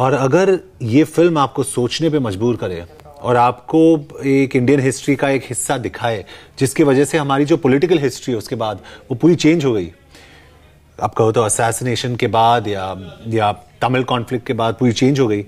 और अगर ये फिल्म आपको सोचने पे मजबूर करे और आपको एक इंडियन हिस्ट्री का एक हिस्सा दिखाए जिसकी वजह से हमारी जो पॉलिटिकल हिस्ट्री है उसके बाद वो पूरी चेंज हो गई आप कहो तो असैसिनेशन के बाद या या तमिल कॉन्फ्लिक्ट के बाद पूरी चेंज हो गई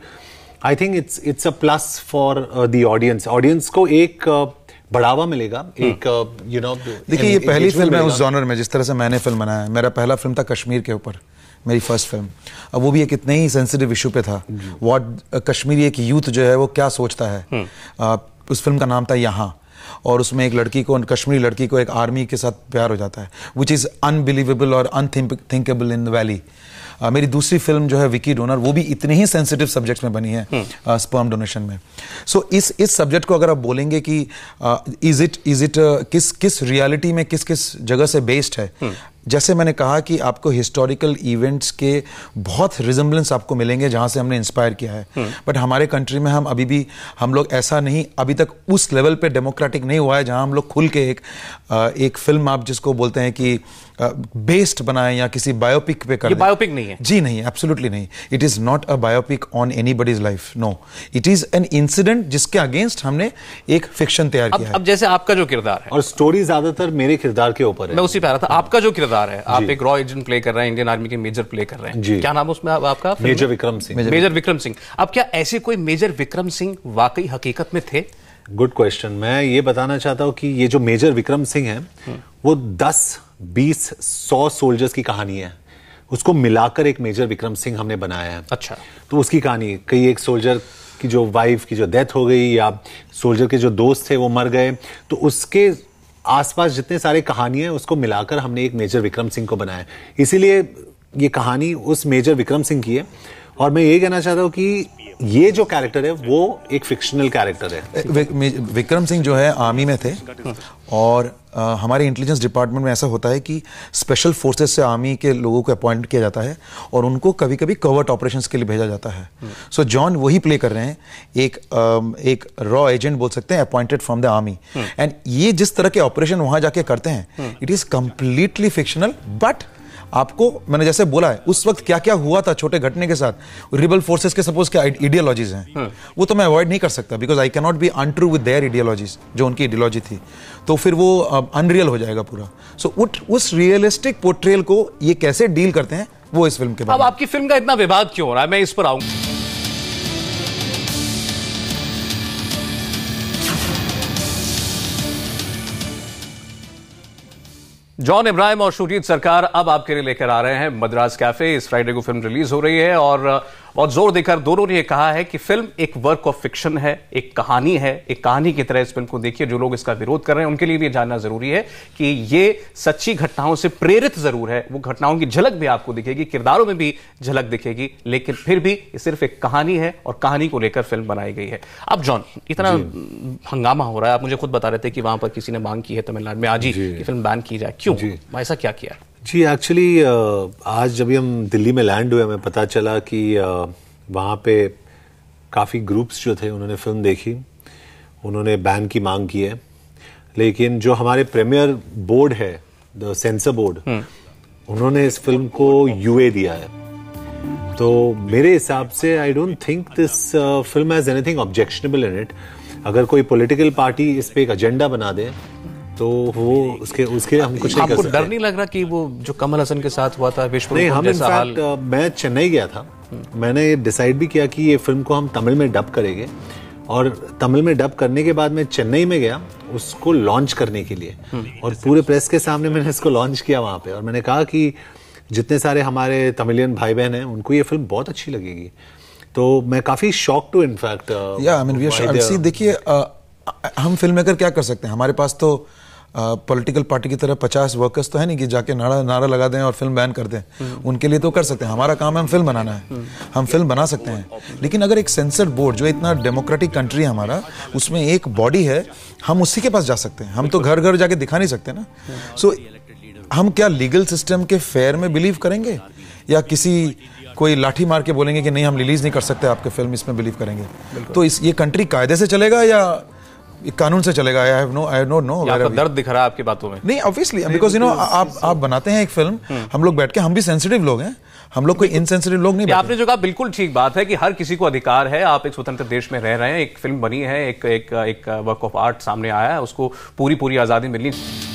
I think it's it's a plus for the audience audience को एक uh, बढ़ावा मिलेगा हाँ। एक यू uh, नो देखिए ये पहली फिल्म है उस जॉनर में जिस तरह से मैंने फिल्म बनाया मेरा पहला फिल्म था कश्मीर के ऊपर मेरी फर्स्ट फिल्म अब वो भी एक इतने ही सेंसिटिव इशू पे था व्हाट कश्मीरी एक यूथ जो है वो क्या सोचता है हम्म। आ, उस फिल्म का नाम था यहाँ और उसमें एक लड़की को कश्मीरी लड़की को एक आर्मी के साथ प्यार हो जाता है विच इज़ अनबिलीवेबल और अनथिंकेबल इन द वैली मेरी दूसरी फिल्म जो है विकी डोनर वो भी इतने ही सेंसिटिव सब्जेक्ट में बनी है स्पर्म हम्म। डोनेशन में सो so, इस इस सब्जेक्ट को अगर आप बोलेंगे कि इज इट इज इट किस किस रियलिटी में किस किस जगह से बेस्ड है हम्म। जैसे मैंने कहा कि आपको हिस्टोरिकल इवेंट्स के बहुत रिजम्बलेंस आपको मिलेंगे जहाँ से हमने इंस्पायर किया है बट हम्म। हमारे कंट्री में हम अभी भी हम लोग ऐसा नहीं अभी तक उस लेवल पे डेमोक्रेटिक नहीं हुआ है जहाँ हम लोग खुल के एक एक फिल्म आप जिसको बोलते हैं कि बेस्ड बनाए या किसी बायोपिक पे कर बायोपिक नहीं है जी नहीं एब्सोल्युटली नहीं it is not a biopic on anybody's life no it is an incident जिसके अगेंस्ट हमने एक फिक्शन तैयार किया है अब जैसे आपका जो किरदार है और स्टोरी ज्यादातर मेरे किरदार के ऊपर है मैं उसी पे आ रहा था आपका जो किरदार किरदार है आप एक रॉ एजेंट प्ले कर रहे हैं इंडियन आर्मी के मेजर प्ले कर रहे हैं क्या नाम उसमें आप, आपका मेजर विक्रम सिंह मेजर विक्रम सिंह अब क्या ऐसे कोई मेजर विक्रम सिंह वाकई हकीकत में थे गुड क्वेश्चन मैं ये बताना चाहता हूँ कि ये जो मेजर विक्रम सिंह है हम्म। वो दस बीस सौ सोल्जर्स की कहानी है उसको मिलाकर एक मेजर विक्रम सिंह हमने बनाया है अच्छा तो उसकी कहानी कई एक सोल्जर की जो वाइफ की जो डेथ हो गई या सोल्जर के जो दोस्त थे वो मर गए तो उसके आसपास जितने सारे कहानी हैं उसको मिलाकर हमने एक मेजर विक्रम सिंह को बनाया इसीलिए ये कहानी उस मेजर विक्रम सिंह की है और मैं ये कहना चाहता हूँ कि ये जो कैरेक्टर है वो एक फिक्शनल कैरेक्टर है विक्रम सिंह जो है आर्मी में थे और आ, हमारे इंटेलिजेंस डिपार्टमेंट में ऐसा होता है कि स्पेशल फोर्सेस से आर्मी के लोगों को अपॉइंट किया जाता है और उनको कभी कभी कवर्ट ऑपरेशन के लिए भेजा जाता है सो so, जॉन वही प्ले कर रहे हैं एक आ, एक रॉ एजेंट बोल सकते हैं appointed from the army and ये जिस तरह के ऑपरेशन वहां जाके करते हैं it is completely fictional but आपको मैंने जैसे बोला है उस वक्त क्या क्या हुआ था छोटे घटने के साथ रिबल फोर्सेस के सपोज के आइडियोलॉजीज हैं हाँ। वो तो मैं अवॉइड नहीं कर सकता because I cannot be untrue with their ideologies जो उनकी आइडियोलॉजी थी तो फिर वो अनरियल हो जाएगा पूरा सो so, उस रियलिस्टिक पोर्ट्रेल को ये कैसे डील करते हैं वो इस फिल्म के अब आपकी फिल्म का इतना विवाद क्यों हो रहा है मैं इस पर आऊंगा जॉन इब्राहिम और शूटीत सरकार अब आपके लिए लेकर आ रहे हैं मद्रास कैफे इस फ्राइडे को फिल्म रिलीज हो रही है और बहुत जोर देकर दोनों ने यह कहा है कि फिल्म एक वर्क ऑफ फिक्शन है एक कहानी है एक कहानी की तरह इस फिल्म को देखिए जो लोग इसका विरोध कर रहे हैं उनके लिए भी जानना जरूरी है कि ये सच्ची घटनाओं से प्रेरित जरूर है वो घटनाओं की झलक भी आपको दिखेगी किरदारों में भी झलक दिखेगी लेकिन फिर भी ये सिर्फ एक कहानी है और कहानी को लेकर फिल्म बनाई गई है अब जॉन इतना हंगामा हो रहा है आप मुझे खुद बता रहे थे कि वहां पर किसी ने मांग की है तमिलनाडु में आज ही फिल्म बैन की जाए क्यों क्यों ऐसा क्या किया जी एक्चुअली आज जब हम दिल्ली में लैंड हुए हमें पता चला कि वहाँ पे काफ़ी ग्रुप्स जो थे उन्होंने फिल्म देखी उन्होंने बैन की मांग की है लेकिन जो हमारे प्रीमियर बोर्ड है द सेंसर बोर्ड उन्होंने इस फिल्म को यूए दिया है तो मेरे हिसाब से I don't think this film has anything objectionable in it अगर कोई पॉलिटिकल पार्टी इस पे एक एजेंडा बना दे तो वो उसके उसके हम कुछ नहीं कर सकते डर नहीं लग रहा कि वो जो कमल हसन के साथ हुआ था विश्व नहीं हम इनफैक्ट मैं चेन्नई गया था हम्म। मैंने ये डिसाइड भी किया कि ये फिल्म को हम तमिल में डब करेंगे और तमिल में डब करने के बाद मैं चेन्नई में गया उसको लॉन्च करने के लिए हम्म। और पूरे प्रेस के सामने मैंने इसको लॉन्च किया वहाँ पे और मैंने कहा कि जितने सारे हमारे तमिलियन भाई बहन हैं उनको ये फिल्म बहुत अच्छी लगेगी तो मैं काफ़ी शॉक टू इनफैक्ट देखिए हम फिल्म मेकर क्या कर सकते हैं हमारे पास तो uh, पॉलिटिकल पार्टी की तरह पचास वर्कर्स तो है नहीं कि जाके नारा नारा लगा दें और फिल्म बैन कर दें उनके लिए तो कर सकते हैं हमारा काम है हम फिल्म बनाना है हम फिल्म बना सकते हैं लेकिन अगर एक सेंसर बोर्ड जो इतना डेमोक्रेटिक कंट्री है हमारा उसमें एक बॉडी है हम उसी के पास जा सकते हैं हम तो घर घर जाके दिखा नहीं सकते ना सो हम क्या लीगल सिस्टम के फेयर में बिलीव करेंगे या किसी कोई लाठी मार के बोलेंगे कि नहीं हम रिलीज नहीं कर सकते आपके फिल्म इसमें बिलीव करेंगे तो इस ये कंट्री कायदे से चलेगा या कानून से चलेगा I have no I know no दर्द दिख रहा है आपकी बातों में नहीं ऑब्वियसली बिकॉज यू नो आप आप बनाते हैं एक फिल्म हम्म। हम लोग बैठ के हम भी सेंसिटिव लोग हैं हम लोग कोई इनसेंसिटिव लोग नहीं आपने जो कहा बिल्कुल ठीक बात है कि हर किसी को अधिकार है आप एक स्वतंत्र देश में रह रहे हैं एक फिल्म बनी है एक एक एक वर्क ऑफ आर्ट सामने आया है उसको पूरी पूरी आज़ादी मिली